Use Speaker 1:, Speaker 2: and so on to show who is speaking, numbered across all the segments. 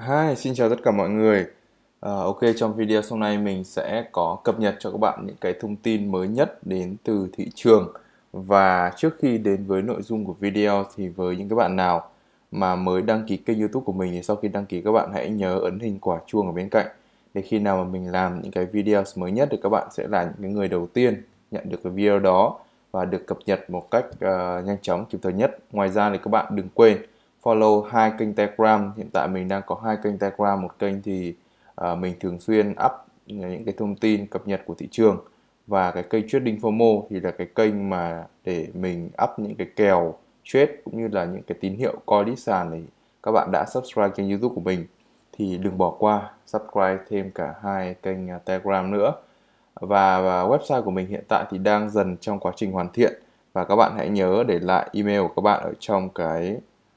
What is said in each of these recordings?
Speaker 1: Hi, xin chào tất cả mọi người. À, ok, trong video hôm nay mình sẽ có cập nhật cho các bạn những cái thông tin mới nhất đến từ thị trường. Và trước khi đến với nội dung của video thì với những các bạn nào mà mới đăng ký kênh youtube của mình thì sau khi đăng ký các bạn hãy nhớ ấn hình quả chuông ở bên cạnh để khi nào mà mình làm những cái video mới nhất thì các bạn sẽ là những người đầu tiên nhận được cái video đó và được cập nhật một cách uh, nhanh chóng kịp thời nhất. Ngoài ra thì các bạn đừng quên follow hai kênh Telegram. Hiện tại mình đang có hai kênh Telegram, một kênh thì uh, mình thường xuyên up những cái thông tin cập nhật của thị trường và cái kênh Trading FOMO thì là cái kênh mà để mình up những cái kèo trade cũng như là những cái tín hiệu coi lít sàn thì các bạn đã subscribe kênh YouTube của mình thì đừng bỏ qua subscribe thêm cả hai kênh à, Telegram nữa và, và website của mình hiện tại thì đang dần trong quá trình hoàn thiện và các bạn hãy nhớ để lại email của các bạn ở trong cái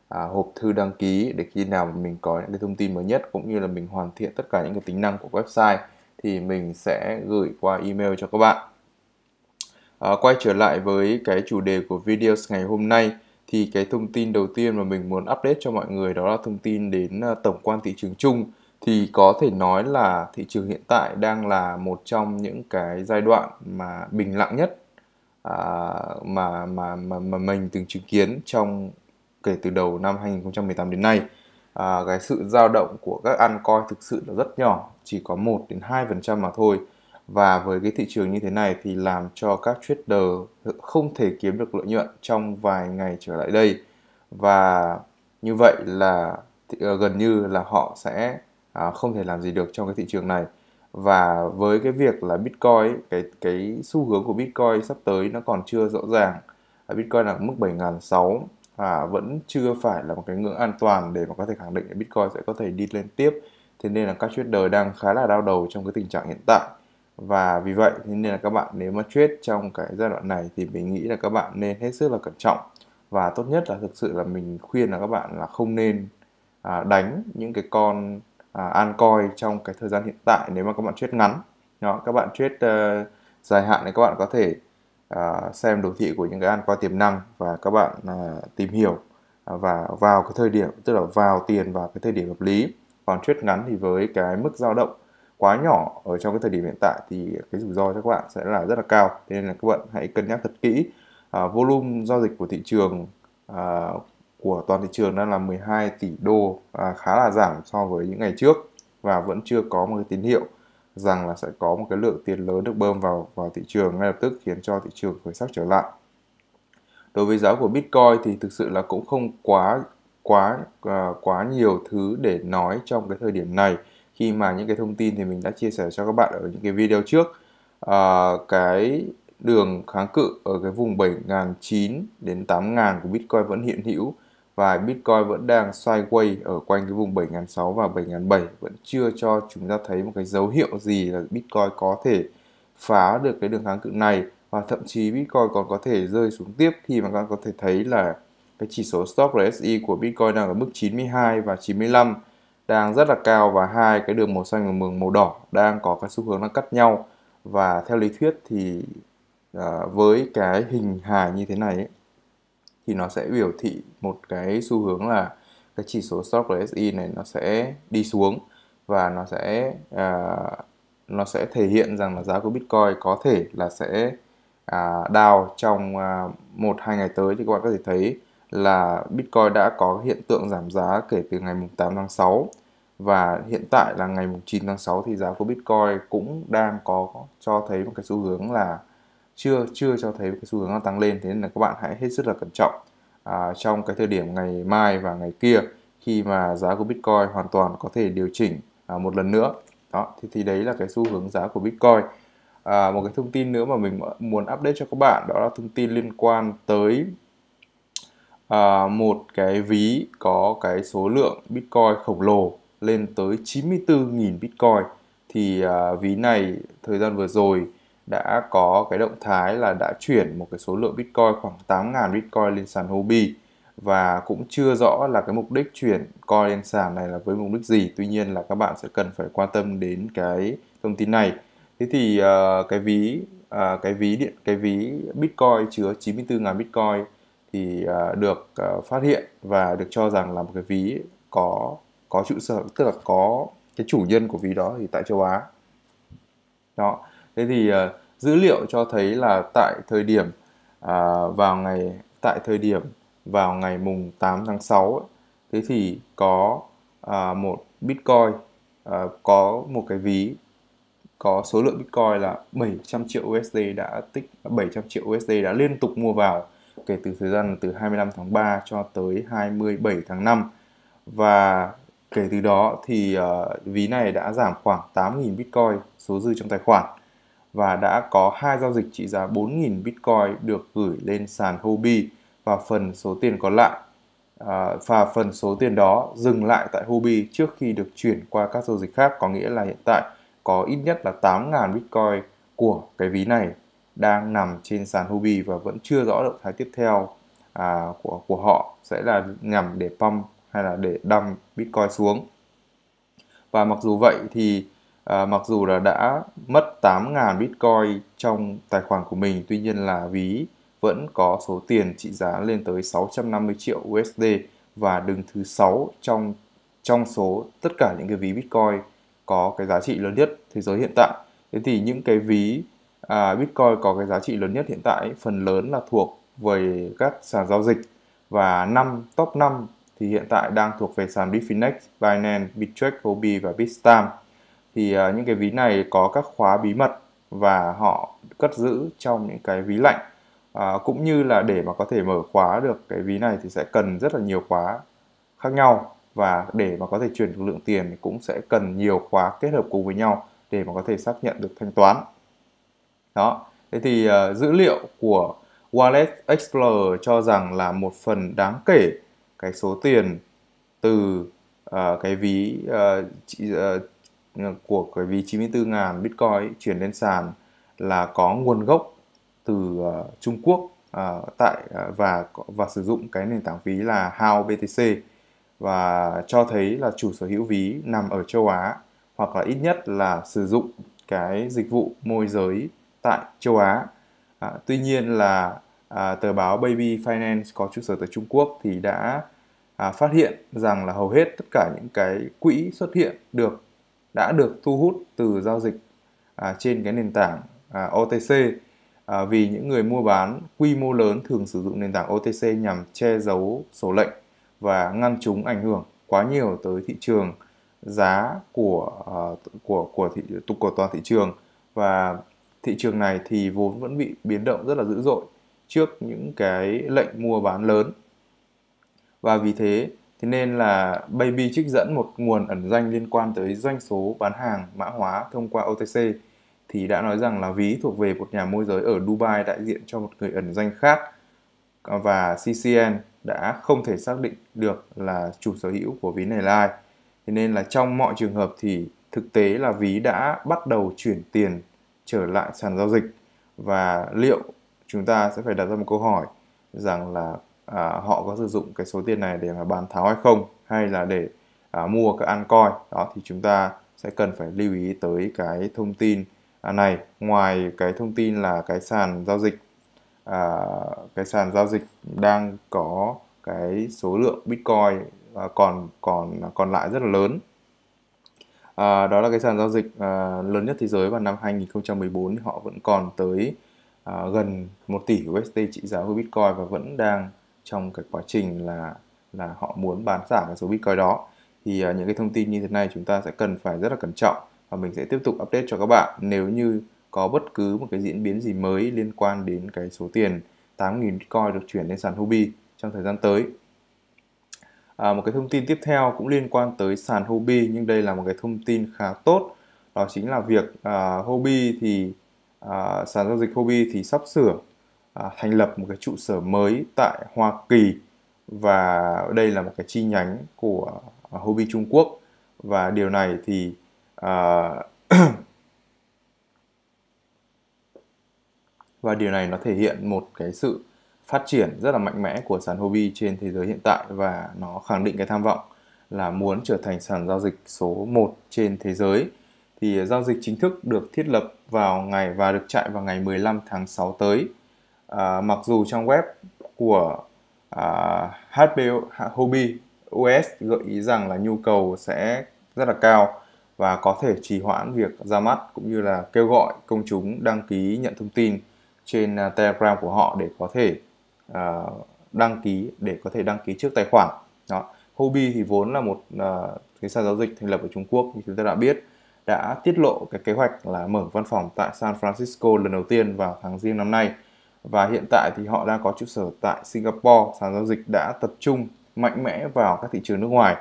Speaker 1: à, hộp thư đăng ký để khi nào mình có những cái thông tin mới nhất cũng như là mình hoàn thiện tất cả những cái tính năng của website thì mình sẽ gửi qua email cho các bạn. À, quay trở lại với cái chủ đề của video ngày hôm nay thì cái thông tin đầu tiên mà mình muốn update cho mọi người đó là thông tin đến à, tổng quan thị trường chung thì có thể nói là thị trường hiện tại đang là một trong những cái giai đoạn mà bình lặng nhất à, mà, mà mà mà mình từng chứng kiến trong kể từ đầu năm 2018 đến nay à, cái sự dao động của các ăn coi thực sự là rất nhỏ chỉ có 1 đến 2% mà thôi và với cái thị trường như thế này thì làm cho các trader không thể kiếm được lợi nhuận trong vài ngày trở lại đây và như vậy là ờ, gần như là họ sẽ à, không thể làm gì được trong cái thị trường này và với cái việc là Bitcoin cái cái xu hướng của Bitcoin sắp tới nó còn chưa rõ ràng Bitcoin là mức 7.600 à, vẫn chưa phải là một cái ngưỡng an toàn để mà có thể khẳng định là Bitcoin sẽ có thể đi lên tiếp. Thế nên là các trader đang khá là đau đầu trong cái tình trạng hiện tại. Và vì vậy thế nên là các bạn nếu mà trade trong cái giai đoạn này thì mình nghĩ là các bạn nên hết sức là cẩn trọng và tốt nhất là thực sự là mình khuyên là các bạn là không nên à, đánh những cái con à, an coi trong cái thời gian hiện tại nếu mà các bạn trade ngắn. Đó, các bạn trade uh, dài hạn thì các bạn có thể À, xem đồ thị của những cái ăn qua tiềm năng và các bạn uh, tìm hiểu à, và vào cái thời điểm tức là vào tiền vào cái thời điểm hợp lý còn chuyết ngắn thì với cái mức dao động quá nhỏ ở trong cái thời điểm hiện tại thì cái rủi ro cho các bạn sẽ là rất là cao thế nên là các bạn hãy cân nhắc thật kỹ à, volume giao dịch của thị trường à, của toàn thị trường đang là 12 tỷ đô à, khá là giảm so với những ngày trước và vẫn chưa có một cái tín hiệu rằng là sẽ có một cái lượng tiền lớn được bơm vào vào thị trường ngay lập tức khiến cho thị trường khởi sắc trở lại. Đối với giá của Bitcoin thì thực sự là cũng không quá quá uh, quá nhiều thứ để nói trong cái thời điểm này khi mà những cái thông tin thì mình đã chia sẻ cho các bạn ở những cái video trước. Uh, cái đường kháng cự ở cái vùng 7.009 đến 8.000 của Bitcoin vẫn hiện hữu và Bitcoin vẫn đang xoay quay ở quanh cái vùng 7.600 và 7.700 vẫn chưa cho chúng ta thấy một cái dấu hiệu gì là Bitcoin có thể phá được cái đường kháng cự này và thậm chí Bitcoin còn có thể rơi xuống tiếp khi mà các bạn có thể thấy là cái chỉ số stock RSI e của Bitcoin đang ở mức 92 và 95 đang rất là cao và hai cái đường màu xanh và mường màu đỏ đang có cái xu hướng nó cắt nhau và theo lý thuyết thì à, với cái hình hài như thế này ấy, thì nó sẽ biểu thị một cái xu hướng là cái chỉ số stock RSI e này nó sẽ đi xuống và nó sẽ uh, nó sẽ thể hiện rằng là giá của Bitcoin có thể là sẽ à, đào trong à, một hai ngày tới thì các bạn có thể thấy là Bitcoin đã có hiện tượng giảm giá kể từ ngày 8 tháng 6 và hiện tại là ngày 9 tháng 6 thì giá của Bitcoin cũng đang có cho thấy một cái xu hướng là chưa chưa cho thấy cái xu hướng nó tăng lên thế nên là các bạn hãy hết sức là cẩn trọng à, trong cái thời điểm ngày mai và ngày kia khi mà giá của Bitcoin hoàn toàn có thể điều chỉnh à, một lần nữa đó thì thì đấy là cái xu hướng giá của Bitcoin à, một cái thông tin nữa mà mình muốn update cho các bạn đó là thông tin liên quan tới à, một cái ví có cái số lượng Bitcoin khổng lồ lên tới 94.000 Bitcoin thì à, ví này thời gian vừa rồi đã có cái động thái là đã chuyển một cái số lượng Bitcoin khoảng 8.000 Bitcoin lên sàn Huobi và cũng chưa rõ là cái mục đích chuyển coin lên sàn này là với mục đích gì. Tuy nhiên là các bạn sẽ cần phải quan tâm đến cái thông tin này. Thế thì uh, cái ví uh, cái ví điện cái ví Bitcoin chứa 94.000 Bitcoin thì uh, được uh, phát hiện và được cho rằng là một cái ví có có trụ sở tức là có cái chủ nhân của ví đó thì tại châu Á. Đó thế thì uh, dữ liệu cho thấy là tại thời điểm uh, vào ngày tại thời điểm vào ngày mùng 8 tháng 6 ấy, thế thì có uh, một bitcoin uh, có một cái ví có số lượng bitcoin là 700 triệu USD đã tích 700 triệu USD đã liên tục mua vào kể từ thời gian từ 25 tháng 3 cho tới 27 tháng 5 và kể từ đó thì uh, ví này đã giảm khoảng 8.000 bitcoin số dư trong tài khoản và đã có hai giao dịch trị giá 4.000 Bitcoin được gửi lên sàn Hobi và phần số tiền còn lại à, và phần số tiền đó dừng lại tại Hobi trước khi được chuyển qua các giao dịch khác có nghĩa là hiện tại có ít nhất là 8.000 Bitcoin của cái ví này đang nằm trên sàn Hobi và vẫn chưa rõ động thái tiếp theo à, của của họ sẽ là nhằm để pump hay là để đâm Bitcoin xuống. Và mặc dù vậy thì à, mặc dù là đã mất 8.000 Bitcoin trong tài khoản của mình tuy nhiên là ví vẫn có số tiền trị giá lên tới 650 triệu USD và đứng thứ 6 trong trong số tất cả những cái ví Bitcoin có cái giá trị lớn nhất thế giới hiện tại. Thế thì những cái ví à, Bitcoin có cái giá trị lớn nhất hiện tại phần lớn là thuộc về các sàn giao dịch và năm top 5 thì hiện tại đang thuộc về sàn Bitfinex, Binance, Bittrex, Hobi và Bitstamp thì uh, những cái ví này có các khóa bí mật và họ cất giữ trong những cái ví lạnh uh, cũng như là để mà có thể mở khóa được cái ví này thì sẽ cần rất là nhiều khóa khác nhau và để mà có thể chuyển được lượng tiền thì cũng sẽ cần nhiều khóa kết hợp cùng với nhau để mà có thể xác nhận được thanh toán đó thế thì uh, dữ liệu của Wallet Explorer cho rằng là một phần đáng kể cái số tiền từ uh, cái ví uh, của cái ví 94.000 Bitcoin chuyển lên sàn là có nguồn gốc từ uh, Trung Quốc uh, tại uh, và và sử dụng cái nền tảng ví là Hao BTC và cho thấy là chủ sở hữu ví nằm ở châu Á hoặc là ít nhất là sử dụng cái dịch vụ môi giới tại châu Á. À, tuy nhiên là à, tờ báo Baby Finance có trụ sở tại Trung Quốc thì đã à, phát hiện rằng là hầu hết tất cả những cái quỹ xuất hiện được đã được thu hút từ giao dịch à, trên cái nền tảng à, OTC à, vì những người mua bán quy mô lớn thường sử dụng nền tảng OTC nhằm che giấu số lệnh và ngăn chúng ảnh hưởng quá nhiều tới thị trường giá của uh, của của thị của toàn thị trường và thị trường này thì vốn vẫn bị biến động rất là dữ dội trước những cái lệnh mua bán lớn và vì thế Thế nên là Baby trích dẫn một nguồn ẩn danh liên quan tới doanh số bán hàng mã hóa thông qua OTC thì đã nói rằng là ví thuộc về một nhà môi giới ở Dubai đại diện cho một người ẩn danh khác và CCN đã không thể xác định được là chủ sở hữu của ví này là ai. Thế nên là trong mọi trường hợp thì thực tế là ví đã bắt đầu chuyển tiền trở lại sàn giao dịch và liệu chúng ta sẽ phải đặt ra một câu hỏi rằng là à, họ có sử dụng cái số tiền này để mà bán tháo hay không hay là để à, mua các an coi đó thì chúng ta sẽ cần phải lưu ý tới cái thông tin à, này ngoài cái thông tin là cái sàn giao dịch à, cái sàn giao dịch đang có cái số lượng bitcoin à, còn còn còn lại rất là lớn à, đó là cái sàn giao dịch à, lớn nhất thế giới vào năm 2014 họ vẫn còn tới à, gần 1 tỷ USD trị giá của bitcoin và vẫn đang trong cái quá trình là là họ muốn bán giảm cái số Bitcoin đó thì uh, những cái thông tin như thế này chúng ta sẽ cần phải rất là cẩn trọng và mình sẽ tiếp tục update cho các bạn nếu như có bất cứ một cái diễn biến gì mới liên quan đến cái số tiền 8.000 Bitcoin được chuyển lên sàn Hobi trong thời gian tới. À, một cái thông tin tiếp theo cũng liên quan tới sàn Hobi nhưng đây là một cái thông tin khá tốt đó chính là việc à, Huobi thì à, sàn giao dịch Hobi thì sắp sửa À, thành lập một cái trụ sở mới tại Hoa Kỳ và đây là một cái chi nhánh của à, Hobby Trung Quốc và điều này thì à, và điều này nó thể hiện một cái sự phát triển rất là mạnh mẽ của sàn Hobby trên thế giới hiện tại và nó khẳng định cái tham vọng là muốn trở thành sàn giao dịch số 1 trên thế giới. Thì giao dịch chính thức được thiết lập vào ngày và được chạy vào ngày 15 tháng 6 tới à, mặc dù trong web của à, HBO Hobby US gợi ý rằng là nhu cầu sẽ rất là cao và có thể trì hoãn việc ra mắt cũng như là kêu gọi công chúng đăng ký nhận thông tin trên à, Telegram của họ để có thể uh, đăng ký để có thể đăng ký trước tài khoản. Đó. Hobby thì vốn là một uh, cái sàn giao dịch thành lập ở Trung Quốc như chúng ta đã biết đã tiết lộ cái kế hoạch là mở văn phòng tại San Francisco lần đầu tiên vào tháng riêng năm nay và hiện tại thì họ đang có trụ sở tại Singapore sàn giao dịch đã tập trung mạnh mẽ vào các thị trường nước ngoài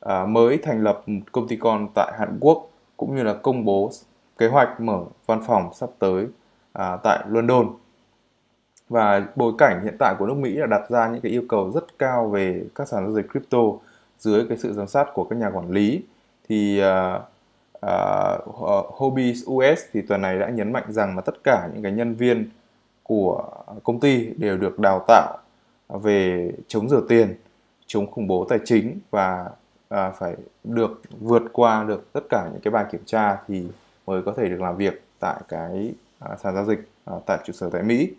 Speaker 1: à, mới thành lập một công ty con tại Hàn Quốc cũng như là công bố kế hoạch mở văn phòng sắp tới à, tại London và bối cảnh hiện tại của nước Mỹ là đặt ra những cái yêu cầu rất cao về các sàn giao dịch crypto dưới cái sự giám sát của các nhà quản lý thì uh, uh, Hobbies US thì tuần này đã nhấn mạnh rằng là tất cả những cái nhân viên của công ty đều được đào tạo về chống rửa tiền, chống khủng bố tài chính và à, phải được vượt qua được tất cả những cái bài kiểm tra thì mới có thể được làm việc tại cái à, sàn giao dịch à, tại trụ sở tại Mỹ.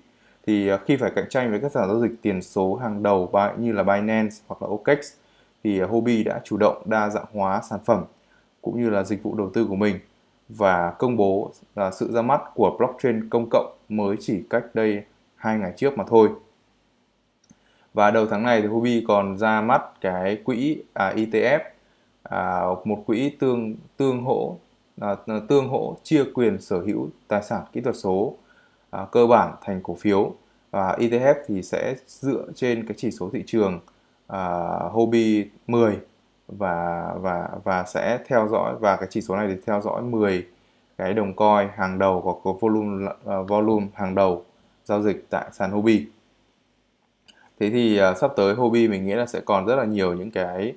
Speaker 1: Thì à, khi phải cạnh tranh với các sàn giao dịch tiền số hàng đầu như là Binance hoặc là OKEx thì à, Hobby đã chủ động đa dạng hóa sản phẩm cũng như là dịch vụ đầu tư của mình và công bố là sự ra mắt của blockchain công cộng mới chỉ cách đây hai ngày trước mà thôi. Và đầu tháng này thì Huobi còn ra mắt cái quỹ à, ETF à, một quỹ tương tương hỗ à, tương hỗ chia quyền sở hữu tài sản kỹ thuật số à, cơ bản thành cổ phiếu và ETF thì sẽ dựa trên cái chỉ số thị trường à, Hobby 10 và và và sẽ theo dõi và cái chỉ số này thì theo dõi 10 cái đồng coi hàng đầu có có volume uh, volume hàng đầu giao dịch tại sàn Hobi. Thế thì uh, sắp tới Hobi mình nghĩ là sẽ còn rất là nhiều những cái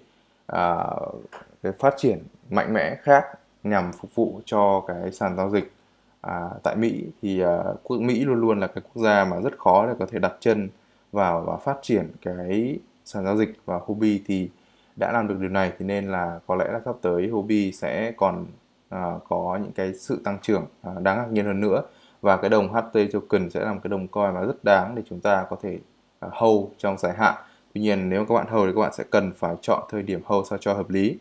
Speaker 1: uh, cái phát triển mạnh mẽ khác nhằm phục vụ cho cái sàn giao dịch à, tại Mỹ thì à, quốc Mỹ luôn luôn là cái quốc gia mà rất khó để có thể đặt chân vào và phát triển cái sàn giao dịch và Hobi thì đã làm được điều này thì nên là có lẽ là sắp tới Hobby sẽ còn à, có những cái sự tăng trưởng à, đáng ngạc nhiên hơn nữa và cái đồng HT token sẽ là một cái đồng coi mà rất đáng để chúng ta có thể à, hold trong dài hạn. Tuy nhiên nếu các bạn hold thì các bạn sẽ cần phải chọn thời điểm hold sao cho hợp lý.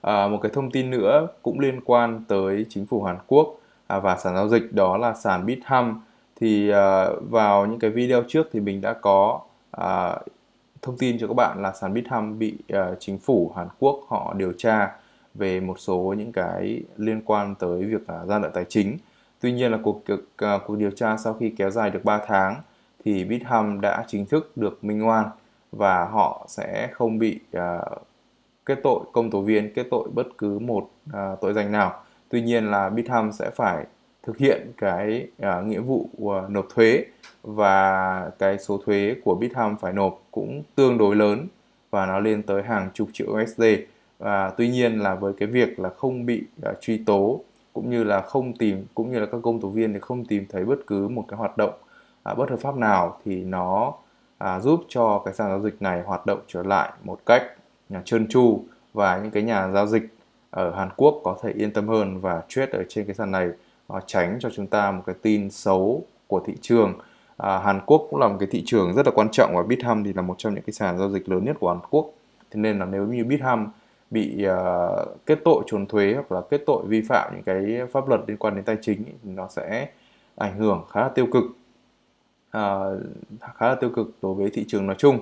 Speaker 1: À, một cái thông tin nữa cũng liên quan tới chính phủ Hàn Quốc à, và sàn giao dịch đó là sàn BitHam. thì à, vào những cái video trước thì mình đã có à, thông tin cho các bạn là sàn Bithumb bị uh, chính phủ Hàn Quốc họ điều tra về một số những cái liên quan tới việc uh, gian lận tài chính. Tuy nhiên là cuộc cuộc, uh, à, cuộc điều tra sau khi kéo dài được 3 tháng thì Bithumb đã chính thức được minh oan và họ sẽ không bị uh, kết tội công tố viên kết tội bất cứ một uh, tội danh nào. Tuy nhiên là Bithumb sẽ phải thực hiện cái uh, nghĩa vụ uh, nộp thuế và cái số thuế của Bitham phải nộp cũng tương đối lớn và nó lên tới hàng chục triệu USD và tuy nhiên là với cái việc là không bị uh, truy tố cũng như là không tìm cũng như là các công tố viên thì không tìm thấy bất cứ một cái hoạt động uh, bất hợp pháp nào thì nó uh, giúp cho cái sàn giao dịch này hoạt động trở lại một cách uh, trơn tru và những cái nhà giao dịch ở Hàn Quốc có thể yên tâm hơn và trade ở trên cái sàn này à, tránh cho chúng ta một cái tin xấu của thị trường à, Hàn Quốc cũng là một cái thị trường rất là quan trọng và Bitham thì là một trong những cái sàn giao dịch lớn nhất của Hàn Quốc thế nên là nếu như Bitham bị uh, kết tội trốn thuế hoặc là kết tội vi phạm những cái pháp luật liên quan đến tài chính thì nó sẽ ảnh hưởng khá là tiêu cực uh, khá là tiêu cực đối với thị trường nói chung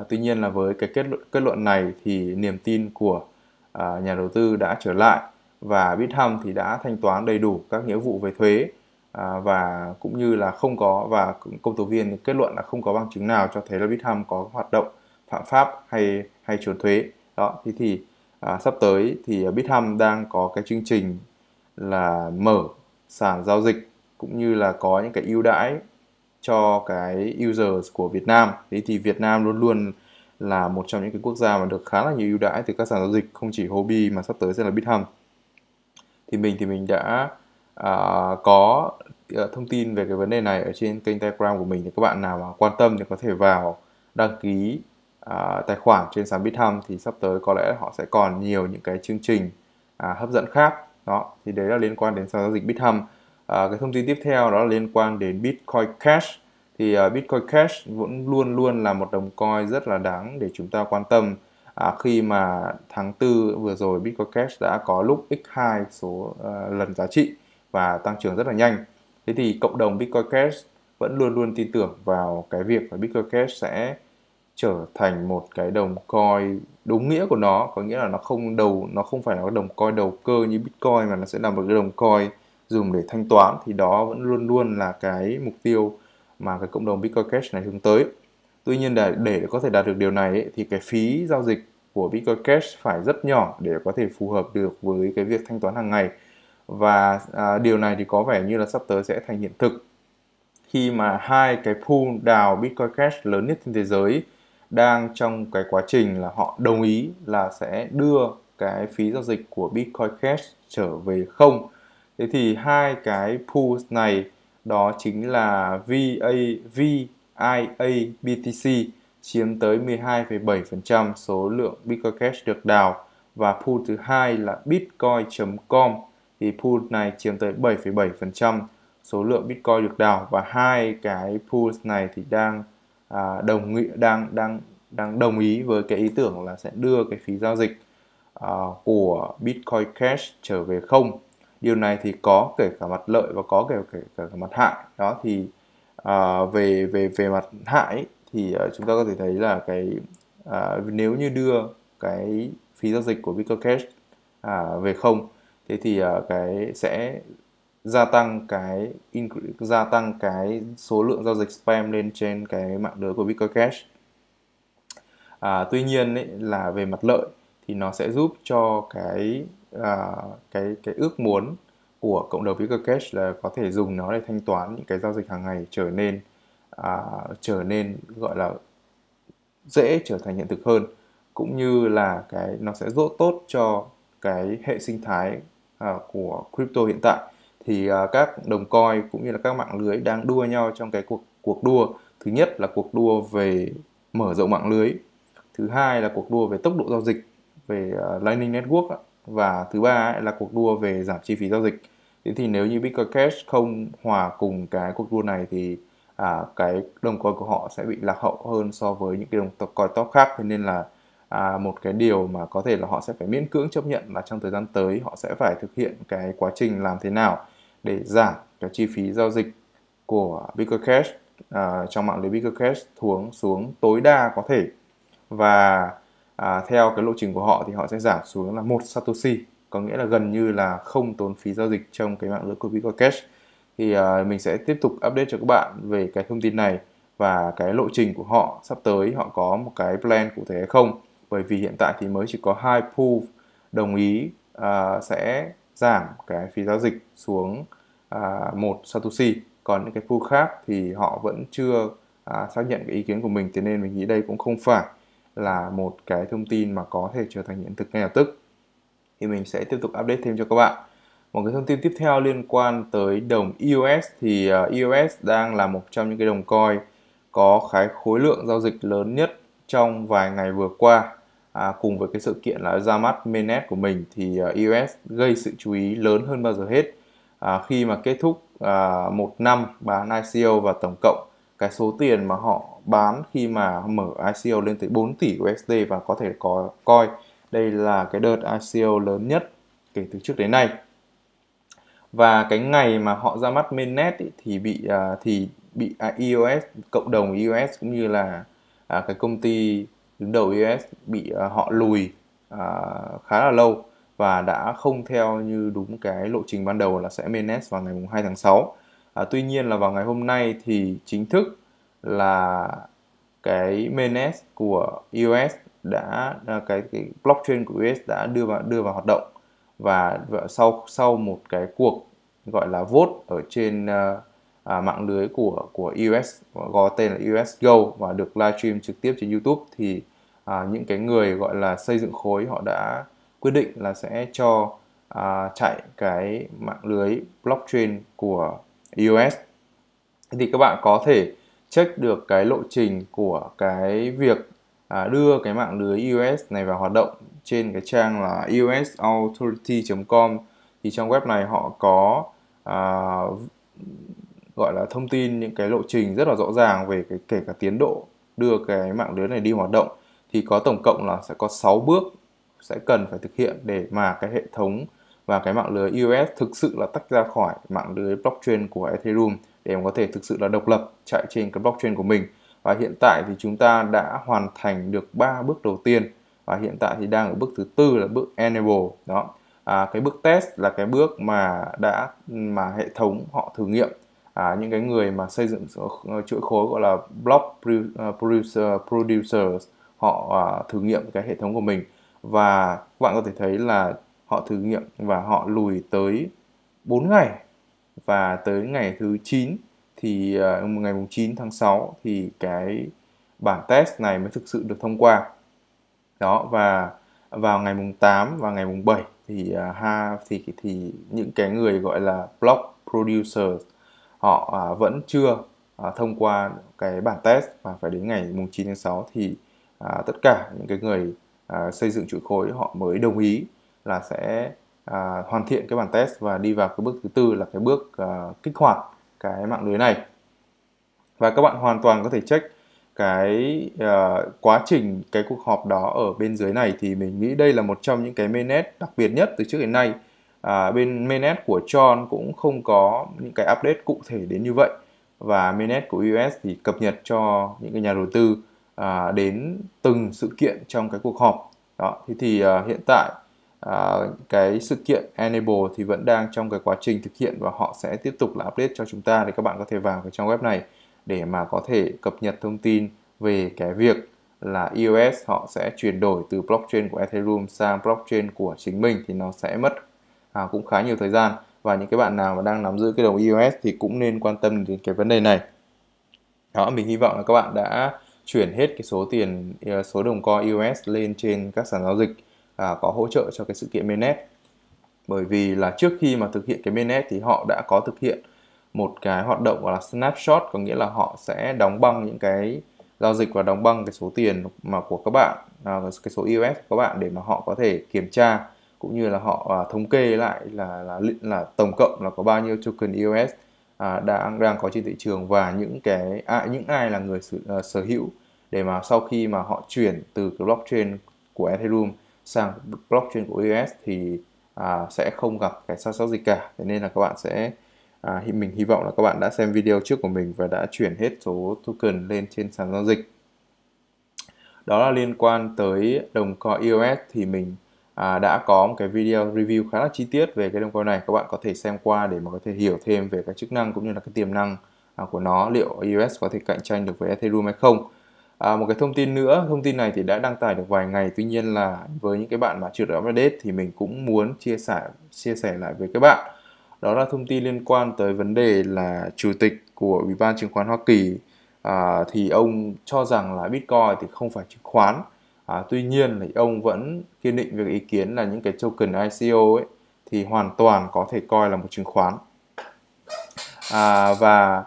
Speaker 1: uh, tuy nhiên là với cái kết luận, kết luận này thì niềm tin của uh, nhà đầu tư đã trở lại và Bitham thì đã thanh toán đầy đủ các nghĩa vụ về thuế à, và cũng như là không có và công tố viên kết luận là không có bằng chứng nào cho thấy là Bitham có hoạt động phạm pháp hay hay trốn thuế đó thì thì à, sắp tới thì Bitham đang có cái chương trình là mở sàn giao dịch cũng như là có những cái ưu đãi cho cái users của Việt Nam thế thì Việt Nam luôn luôn là một trong những cái quốc gia mà được khá là nhiều ưu đãi từ các sàn giao dịch không chỉ Hobi mà sắp tới sẽ là BitHam thì mình thì mình đã uh, có à, thông tin về cái vấn đề này ở trên kênh Telegram của mình thì các bạn nào mà quan tâm thì có thể vào đăng ký uh, tài khoản trên sàn Bithumb thì sắp tới có lẽ họ sẽ còn nhiều những cái chương trình uh, hấp dẫn khác đó thì đấy là liên quan đến sàn giao dịch Bithumb uh, cái thông tin tiếp theo đó là liên quan đến Bitcoin Cash thì uh, Bitcoin Cash vẫn luôn luôn là một đồng coin rất là đáng để chúng ta quan tâm à, khi mà tháng 4 vừa rồi Bitcoin Cash đã có lúc x2 số à, lần giá trị và tăng trưởng rất là nhanh. Thế thì cộng đồng Bitcoin Cash vẫn luôn luôn tin tưởng vào cái việc là Bitcoin Cash sẽ trở thành một cái đồng coin đúng nghĩa của nó có nghĩa là nó không đầu nó không phải là cái đồng coin đầu cơ như bitcoin mà nó sẽ là một cái đồng coin dùng để thanh toán thì đó vẫn luôn luôn là cái mục tiêu mà cái cộng đồng bitcoin cash này hướng tới Tuy nhiên để, để có thể đạt được điều này ấy, thì cái phí giao dịch của Bitcoin Cash phải rất nhỏ để có thể phù hợp được với cái việc thanh toán hàng ngày và à, điều này thì có vẻ như là sắp tới sẽ thành hiện thực khi mà hai cái pool đào Bitcoin Cash lớn nhất trên thế giới đang trong cái quá trình là họ đồng ý là sẽ đưa cái phí giao dịch của Bitcoin Cash trở về không. Thế thì hai cái pool này đó chính là VAV IABTC chiếm tới 12,7% số lượng Bitcoin Cash được đào và pool thứ hai là Bitcoin.com thì pool này chiếm tới 7,7% số lượng Bitcoin được đào và hai cái pool này thì đang à, đồng nghị đang đang đang đồng ý với cái ý tưởng là sẽ đưa cái phí giao dịch à, của Bitcoin Cash trở về không. Điều này thì có kể cả mặt lợi và có kể cả, cả, cả mặt hại. Đó thì à, về về về mặt hại thì uh, chúng ta có thể thấy là cái uh, nếu như đưa cái phí giao dịch của Bitcoin Cash uh, về không thế thì uh, cái sẽ gia tăng cái gia tăng cái số lượng giao dịch spam lên trên cái mạng lưới của Bitcoin Cash. À, tuy nhiên ấy, là về mặt lợi thì nó sẽ giúp cho cái à, cái cái ước muốn của cộng đồng Bitcoin là có thể dùng nó để thanh toán những cái giao dịch hàng ngày trở nên à, trở nên gọi là dễ trở thành hiện thực hơn cũng như là cái nó sẽ giúp tốt cho cái hệ sinh thái à, của crypto hiện tại thì à, các đồng coin cũng như là các mạng lưới đang đua nhau trong cái cuộc cuộc đua thứ nhất là cuộc đua về mở rộng mạng lưới thứ hai là cuộc đua về tốc độ giao dịch về uh, Lightning Network và thứ ba ấy là cuộc đua về giảm chi phí giao dịch thế thì nếu như Bitcoin Cash không hòa cùng cái cuộc đua này thì à, cái đồng coin của họ sẽ bị lạc hậu hơn so với những cái đồng coin top khác thế nên là à, một cái điều mà có thể là họ sẽ phải miễn cưỡng chấp nhận là trong thời gian tới họ sẽ phải thực hiện cái quá trình làm thế nào để giảm cái chi phí giao dịch của Bitcoin Cash à, trong mạng lưới Bitcoin Cash xuống xuống tối đa có thể và à, theo cái lộ trình của họ thì họ sẽ giảm xuống là một satoshi có nghĩa là gần như là không tốn phí giao dịch trong cái mạng lưới của Bitcoin Cash thì uh, mình sẽ tiếp tục update cho các bạn về cái thông tin này và cái lộ trình của họ sắp tới họ có một cái plan cụ thể hay không bởi vì hiện tại thì mới chỉ có hai pool đồng ý uh, sẽ giảm cái phí giao dịch xuống uh, một satoshi còn những cái pool khác thì họ vẫn chưa uh, xác nhận cái ý kiến của mình thế nên mình nghĩ đây cũng không phải là một cái thông tin mà có thể trở thành hiện thực ngay lập tức thì mình sẽ tiếp tục update thêm cho các bạn một cái thông tin tiếp theo liên quan tới đồng EOS thì EOS à, đang là một trong những cái đồng coin có cái khối lượng giao dịch lớn nhất trong vài ngày vừa qua à, cùng với cái sự kiện là ra mắt mainnet của mình thì EOS à, gây sự chú ý lớn hơn bao giờ hết à, khi mà kết thúc à, một năm bán ICO và tổng cộng cái số tiền mà họ bán khi mà mở ICO lên tới 4 tỷ USD và có thể có coin đây là cái đợt ICO lớn nhất kể từ trước đến nay. Và cái ngày mà họ ra mắt mainnet ý, thì bị uh, thì bị uh, à, iOS e cộng đồng iOS e cũng như là uh, cái công ty đứng đầu iOS e bị uh, họ lùi uh, khá là lâu và đã không theo như đúng cái lộ trình ban đầu là sẽ mainnet vào ngày 2 tháng 6. À, tuy nhiên là vào ngày hôm nay thì chính thức là cái mainnet của iOS đã à, cái, cái blockchain của US đã đưa vào đưa vào hoạt động và sau sau một cái cuộc gọi là vote ở trên uh, à, mạng lưới của của US có tên là US Go và được livestream trực tiếp trên YouTube thì à, những cái người gọi là xây dựng khối họ đã quyết định là sẽ cho à, chạy cái mạng lưới blockchain của US thì các bạn có thể check được cái lộ trình của cái việc à, đưa cái mạng lưới iOS này vào hoạt động trên cái trang là iosauthority.com thì trong web này họ có à, gọi là thông tin những cái lộ trình rất là rõ ràng về cái kể cả tiến độ đưa cái mạng lưới này đi hoạt động thì có tổng cộng là sẽ có 6 bước sẽ cần phải thực hiện để mà cái hệ thống và cái mạng lưới iOS thực sự là tách ra khỏi mạng lưới blockchain của Ethereum để em có thể thực sự là độc lập chạy trên cái blockchain của mình và hiện tại thì chúng ta đã hoàn thành được ba bước đầu tiên và hiện tại thì đang ở bước thứ tư là bước enable đó à, cái bước test là cái bước mà đã mà hệ thống họ thử nghiệm à, những cái người mà xây dựng chuỗi khối gọi là block ờ, producer producers họ à, thử nghiệm cái hệ thống của mình và các bạn có thể thấy là họ thử nghiệm và họ lùi tới 4 ngày và tới ngày thứ 9 thì à, ngày 9 tháng 6 thì cái bản test này mới thực sự được thông qua đó và vào ngày mùng 8 và ngày mùng 7 thì à, ha thì thì những cái người gọi là block producer họ à, vẫn chưa à, thông qua cái bản test và phải đến ngày mùng 9 tháng 6 thì à, tất cả những cái người à, xây dựng chuỗi khối họ mới đồng ý là sẽ à, hoàn thiện cái bản test và đi vào cái bước thứ tư là cái bước à, kích hoạt cái mạng lưới này và các bạn hoàn toàn có thể check cái uh, quá trình cái cuộc họp đó ở bên dưới này thì mình nghĩ đây là một trong những cái mainnet đặc biệt nhất từ trước đến nay à, bên mainnet của Tron cũng không có những cái update cụ thể đến như vậy và mainnet của US thì cập nhật cho những cái nhà đầu tư à, đến từng sự kiện trong cái cuộc họp đó thì, thì ờ, à, hiện tại à, cái sự kiện enable thì vẫn đang trong cái quá trình thực hiện và họ sẽ tiếp tục là update cho chúng ta để các bạn có thể vào cái trang web này để mà có thể cập nhật thông tin về cái việc là iOS họ sẽ chuyển đổi từ blockchain của Ethereum sang blockchain của chính mình thì nó sẽ mất à, cũng khá nhiều thời gian và những cái bạn nào mà đang nắm giữ cái đồng iOS thì cũng nên quan tâm đến cái vấn đề này. Đó, mình hy vọng là các bạn đã chuyển hết cái số tiền ờ, số đồng coin iOS lên trên các sàn giao dịch à, có hỗ trợ cho cái sự kiện mainnet bởi vì là trước khi mà thực hiện cái mainnet thì họ đã có thực hiện một cái hoạt động gọi là snapshot có nghĩa là họ sẽ đóng băng những cái giao dịch và đóng băng cái số tiền mà của các bạn à, cái số US của các bạn để mà họ có thể kiểm tra cũng như là họ à, thống kê lại là, là là là tổng cộng là có bao nhiêu token us à, đang đang có trên thị trường và những cái à, những ai là người sở, à, sở hữu để mà sau khi mà họ chuyển từ cái blockchain của Ethereum sang blockchain của EOS thì à, sẽ không gặp cái sai sót gì cả thế nên là các bạn sẽ à, mình hy vọng là các bạn đã xem video trước của mình và đã chuyển hết số token lên trên sàn giao dịch đó là liên quan tới đồng coin EOS thì mình à, đã có một cái video review khá là chi tiết về cái đồng coin này các bạn có thể xem qua để mà có thể hiểu thêm về các chức năng cũng như là cái tiềm năng à, của nó liệu EOS có thể cạnh tranh được với Ethereum hay không À, một cái thông tin nữa, thông tin này thì đã đăng tải được vài ngày, tuy nhiên là với những cái bạn mà chưa được update thì mình cũng muốn chia sẻ chia sẻ lại với các bạn. Đó là thông tin liên quan tới vấn đề là chủ tịch của Ủy ban chứng khoán Hoa Kỳ à, thì ông cho rằng là Bitcoin thì không phải chứng khoán. À, tuy nhiên thì ông vẫn kiên định về ý kiến là những cái token ICO ấy thì hoàn toàn có thể coi là một chứng khoán. À, và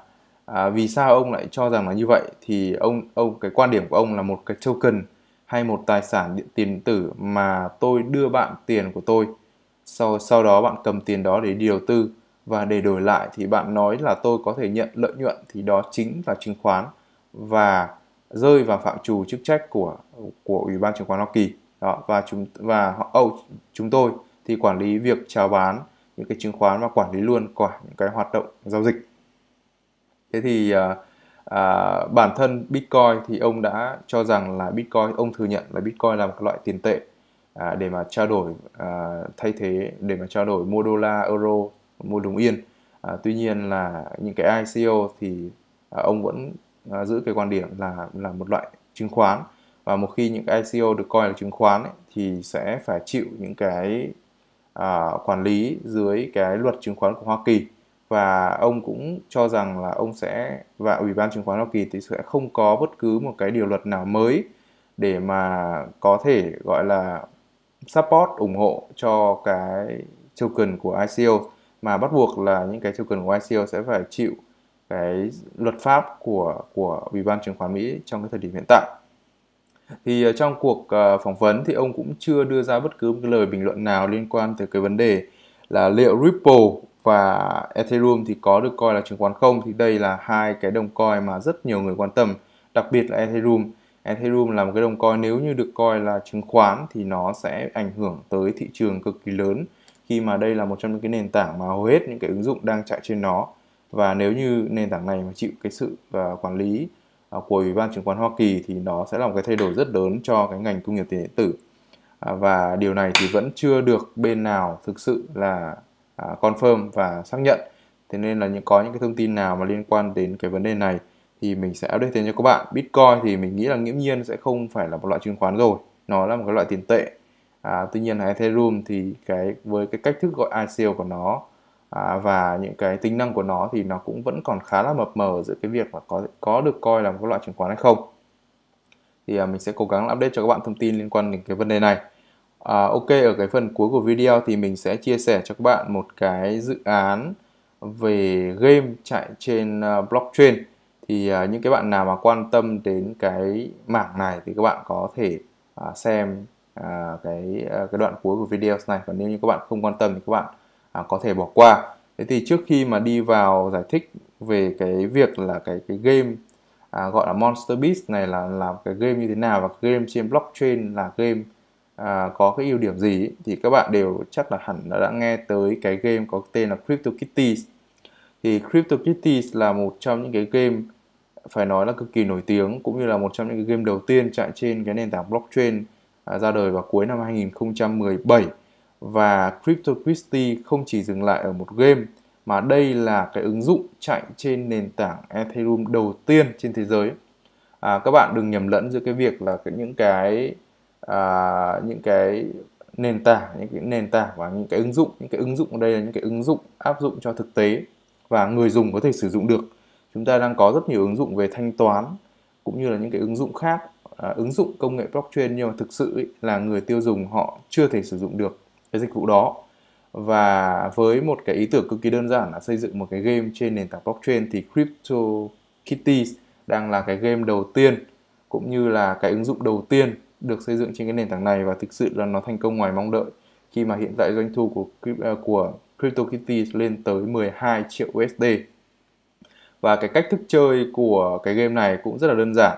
Speaker 1: à, vì sao ông lại cho rằng là như vậy thì ông ông cái quan điểm của ông là một cái token hay một tài sản điện tiền tử mà tôi đưa bạn tiền của tôi sau sau đó bạn cầm tiền đó để đi đầu tư và để đổi lại thì bạn nói là tôi có thể nhận lợi nhuận thì đó chính là chứng khoán và rơi vào phạm trù chức trách của của ủy ban chứng khoán Hoa Kỳ đó và chúng và họ chúng tôi thì quản lý việc chào bán những cái chứng khoán và quản lý luôn cả những cái hoạt động giao dịch thế thì à, à, bản thân bitcoin thì ông đã cho rằng là bitcoin ông thừa nhận là bitcoin là một loại tiền tệ à, để mà trao đổi à, thay thế để mà trao đổi mua đô la euro mua đồng yên à, tuy nhiên là những cái ICO thì à, ông vẫn à, giữ cái quan điểm là là một loại chứng khoán và một khi những cái ICO được coi là chứng khoán ấy, thì sẽ phải chịu những cái à, quản lý dưới cái luật chứng khoán của Hoa Kỳ và ông cũng cho rằng là ông sẽ và ủy ban chứng khoán hoa kỳ thì sẽ không có bất cứ một cái điều luật nào mới để mà có thể gọi là support ủng hộ cho cái token của ICO e mà bắt buộc là những cái token của ICO e sẽ phải chịu cái luật pháp của của ủy ban chứng khoán Mỹ trong cái thời điểm hiện tại thì ờ, trong cuộc ờ, phỏng vấn thì ông cũng chưa đưa ra bất cứ một cái lời bình luận nào liên quan tới cái vấn đề là liệu Ripple và Ethereum thì có được coi là chứng khoán không thì đây là hai cái đồng coin mà rất nhiều người quan tâm đặc biệt là Ethereum Ethereum là một cái đồng coin nếu như được coi là chứng khoán thì nó sẽ ảnh hưởng tới thị trường cực kỳ lớn khi mà đây là một trong những cái nền tảng mà hầu hết những cái ứng dụng đang chạy trên nó và nếu như nền tảng này mà chịu cái sự và quản lý à, của ủy ban chứng khoán Hoa Kỳ thì nó sẽ là một cái thay đổi rất lớn cho cái ngành công nghiệp tiền điện tử à, và điều này thì vẫn chưa được bên nào thực sự là À, confirm và xác nhận thế nên là những có những cái thông tin nào mà liên quan đến cái vấn đề này thì mình sẽ update thêm cho các bạn Bitcoin thì mình nghĩ là nghiễm nhiên sẽ không phải là một loại chứng khoán rồi nó là một cái loại tiền tệ à, tuy nhiên là Ethereum thì cái với cái cách thức gọi ICO của nó à, và những cái tính năng của nó thì nó cũng vẫn còn khá là mập mờ giữa cái việc là có có được coi là một loại chứng khoán hay không thì à, mình sẽ cố gắng update cho các bạn thông tin liên quan đến cái vấn đề này À, ok, ở cái phần cuối của video thì mình sẽ chia sẻ cho các bạn một cái dự án về game chạy trên à, blockchain. Thì uh, những cái bạn nào mà quan tâm đến cái mảng này thì các bạn có thể uh, xem uh, cái uh, cái đoạn cuối của video này. Còn nếu như các bạn không quan tâm thì các bạn uh, có thể bỏ qua. Thế thì trước khi mà đi vào giải thích về cái việc là cái cái game à, gọi là Monster Beast này là làm cái game như thế nào và game trên blockchain là game à, có cái ưu điểm gì ý, thì các bạn đều chắc là hẳn đã nghe tới cái game có tên là CryptoKitties thì CryptoKitties là một trong những cái game phải nói là cực kỳ nổi tiếng cũng như là một trong những cái game đầu tiên chạy trên cái nền tảng blockchain à, ra đời vào cuối năm 2017 và CryptoKitties không chỉ dừng lại ở một game mà đây là cái ứng dụng chạy trên nền tảng Ethereum đầu tiên trên thế giới. À, các bạn đừng nhầm lẫn giữa cái việc là những cái à, những cái nền tảng những cái nền tảng và những cái ứng dụng những cái ứng dụng ở đây là những cái ứng dụng áp dụng cho thực tế và người dùng có thể sử dụng được chúng ta đang có rất nhiều ứng dụng về thanh toán cũng như là những cái ứng dụng khác à, ứng dụng công nghệ blockchain nhưng mà thực sự ý, là người tiêu dùng họ chưa thể sử dụng được cái dịch vụ đó và với một cái ý tưởng cực kỳ đơn giản là xây dựng một cái game trên nền tảng blockchain thì Crypto Kitties đang là cái game đầu tiên cũng như là cái ứng dụng đầu tiên được xây dựng trên cái nền tảng này và thực sự là nó thành công ngoài mong đợi khi mà hiện tại doanh thu của à, của CryptoKitties lên tới 12 triệu USD. Và cái cách thức chơi của cái game này cũng rất là đơn giản.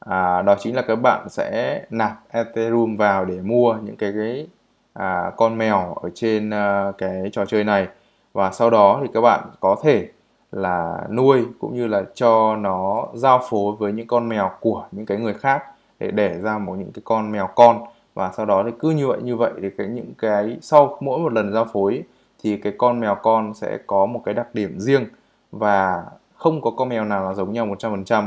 Speaker 1: À, đó chính là các bạn sẽ nạp Ethereum vào để mua những cái, cái à, con mèo ở trên à, cái trò chơi này và sau đó thì các bạn có thể là nuôi cũng như là cho nó giao phối với những con mèo của những cái người khác để đẻ ra một những cái con mèo con và sau đó thì cứ như vậy như vậy thì cái những cái sau mỗi một lần giao phối thì cái con mèo con sẽ có một cái đặc điểm riêng và không có con mèo nào là giống nhau 100%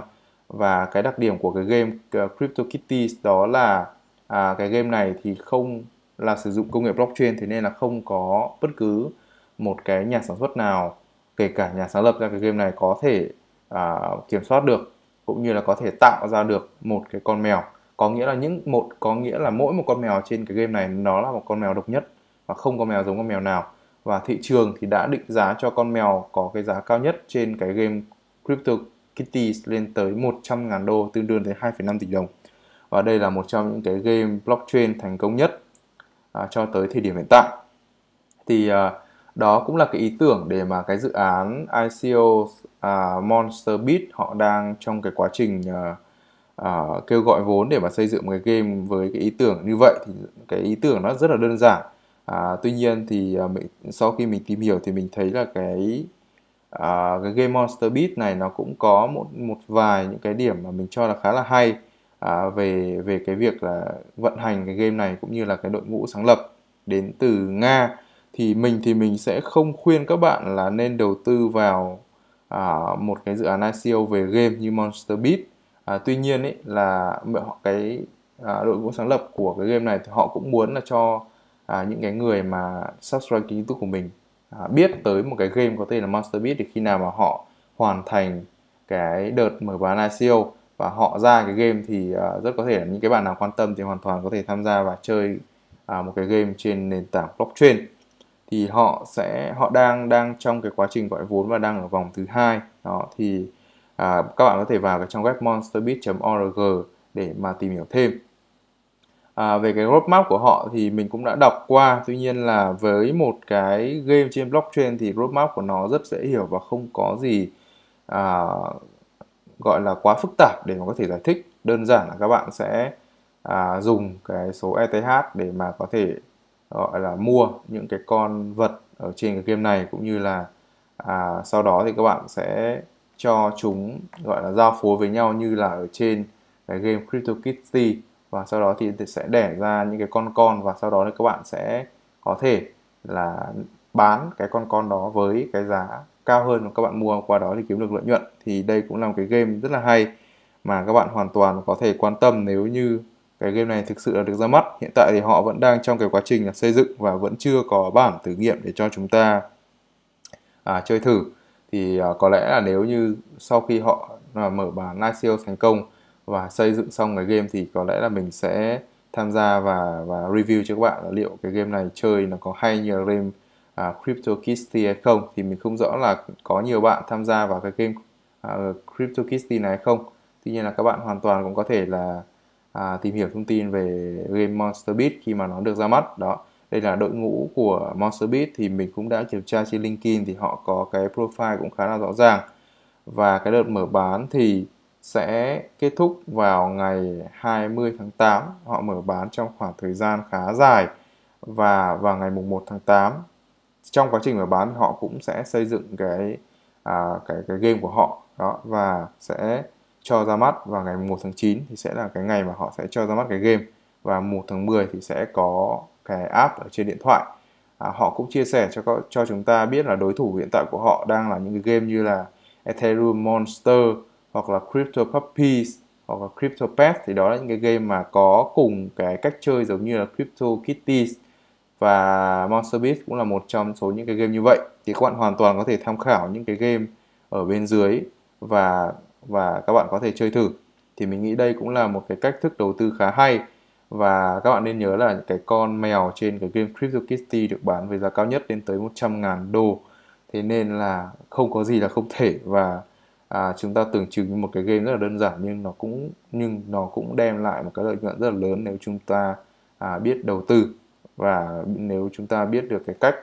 Speaker 1: và cái đặc điểm của cái game uh, Crypto Kitties đó là à, cái game này thì không là sử dụng công nghệ blockchain thế nên là không có bất cứ một cái nhà sản xuất nào kể cả nhà sáng lập ra cái game này có thể à, kiểm soát được cũng như là có thể tạo ra được một cái con mèo có nghĩa là những một có nghĩa là mỗi một con mèo trên cái game này nó là một con mèo độc nhất và không có mèo giống con mèo nào và thị trường thì đã định giá cho con mèo có cái giá cao nhất trên cái game Crypto Kitty lên tới 100.000 đô tương đương tới 2,5 tỷ đồng và đây là một trong những cái game blockchain thành công nhất à, cho tới thời điểm hiện tại thì à, đó cũng là cái ý tưởng để mà cái dự án ICO uh, à, Monster Beat họ đang trong cái quá trình uh, uh, kêu gọi vốn để mà xây dựng một cái game với cái ý tưởng như vậy thì cái ý tưởng nó rất là đơn giản à, tuy nhiên thì à, mình, sau khi mình tìm hiểu thì mình thấy là cái à, cái game Monster Beat này nó cũng có một một vài những cái điểm mà mình cho là khá là hay à, về về cái việc là vận hành cái game này cũng như là cái đội ngũ sáng lập đến từ Nga thì mình thì mình sẽ không khuyên các bạn là nên đầu tư vào à, một cái dự án ICO về game như Monster Beat. À, tuy nhiên ấy là cái à, đội ngũ sáng lập của cái game này thì họ cũng muốn là cho à, những cái người mà subscribe kênh YouTube của mình à, biết tới một cái game có tên là Monster Beat để khi nào mà họ hoàn thành cái đợt mở bán ICO và họ ra cái game thì uh, rất có thể là những cái bạn nào quan tâm thì hoàn toàn có thể tham gia và chơi uh, một cái game trên nền tảng blockchain thì họ sẽ họ đang đang trong cái quá trình gọi vốn và đang ở vòng thứ hai đó thì à, các bạn có thể vào cái trang web monsterbit.org để mà tìm hiểu thêm à, về cái roadmap của họ thì mình cũng đã đọc qua tuy nhiên là với một cái game trên blockchain thì roadmap của nó rất dễ hiểu và không có gì à, gọi là quá phức tạp để mà có thể giải thích đơn giản là các bạn sẽ à, dùng cái số ETH để mà có thể gọi là mua những cái con vật ở trên cái game này cũng như là à, sau đó thì các bạn sẽ cho chúng gọi là giao phối với nhau như là ở trên cái game CryptoKitty và sau đó thì sẽ đẻ ra những cái con con và sau đó thì các bạn sẽ có thể là bán cái con con đó với cái giá cao hơn mà các bạn mua qua đó thì kiếm được lợi nhuận thì đây cũng là một cái game rất là hay mà các bạn hoàn toàn có thể quan tâm nếu như cái game này thực sự là được ra mắt hiện tại thì họ vẫn đang trong cái quá trình là xây dựng và vẫn chưa có bản thử nghiệm để cho chúng ta à, chơi thử thì à, có lẽ là nếu như sau khi họ à, mở bản ICO thành công và xây dựng xong cái game thì có lẽ là mình sẽ tham gia và và review cho các bạn là liệu cái game này chơi nó có hay như là game à, Crypto Kitty hay không thì mình không rõ là có nhiều bạn tham gia vào cái game à, Crypto Kitty này hay không tuy nhiên là các bạn hoàn toàn cũng có thể là à, tìm hiểu thông tin về game Monster Beat khi mà nó được ra mắt đó đây là đội ngũ của Monster Beat thì mình cũng đã kiểm tra trên LinkedIn thì họ có cái profile cũng khá là rõ ràng và cái đợt mở bán thì sẽ kết thúc vào ngày 20 tháng 8 họ mở bán trong khoảng thời gian khá dài và vào ngày mùng 1 tháng 8 trong quá trình mở bán họ cũng sẽ xây dựng cái à, cái cái game của họ đó và sẽ cho ra mắt vào ngày 1 tháng 9 thì sẽ là cái ngày mà họ sẽ cho ra mắt cái game và 1 tháng 10 thì sẽ có cái app ở trên điện thoại à, họ cũng chia sẻ cho cho chúng ta biết là đối thủ hiện tại của họ đang là những cái game như là Ethereum Monster hoặc là Crypto Puppies hoặc là Crypto Pet thì đó là những cái game mà có cùng cái cách chơi giống như là Crypto Kitties và Monster Beat cũng là một trong số những cái game như vậy thì các bạn hoàn toàn có thể tham khảo những cái game ở bên dưới và và các bạn có thể chơi thử thì mình nghĩ đây cũng là một cái cách thức đầu tư khá hay và các bạn nên nhớ là những cái con mèo trên cái game CryptoKitty được bán với giá cao nhất lên tới 100.000 đô thế nên là không có gì là không thể và à, chúng ta tưởng chừng như một cái game rất là đơn giản nhưng nó cũng nhưng nó cũng đem lại một cái lợi nhuận rất là lớn nếu chúng ta à, biết đầu tư và nếu chúng ta biết được cái cách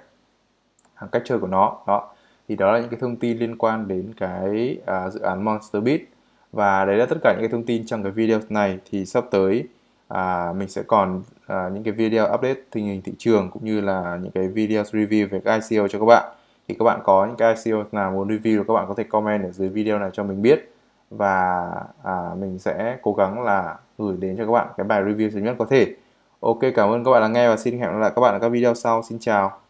Speaker 1: à, cách chơi của nó đó thì đó là những cái thông tin liên quan đến cái à, dự án Monster Monsterbit và đấy là tất cả những cái thông tin trong cái video này thì sắp tới à, mình sẽ còn à, những cái video update tình hình thị trường cũng như là những cái video review về các ICO cho các bạn thì các bạn có những cái ICO nào muốn review các bạn có thể comment ở dưới video này cho mình biết và à, mình sẽ cố gắng là gửi đến cho các bạn cái bài review sớm nhất có thể. Ok, cảm ơn các bạn đã nghe và xin hẹn gặp lại các bạn ở các video sau. Xin chào.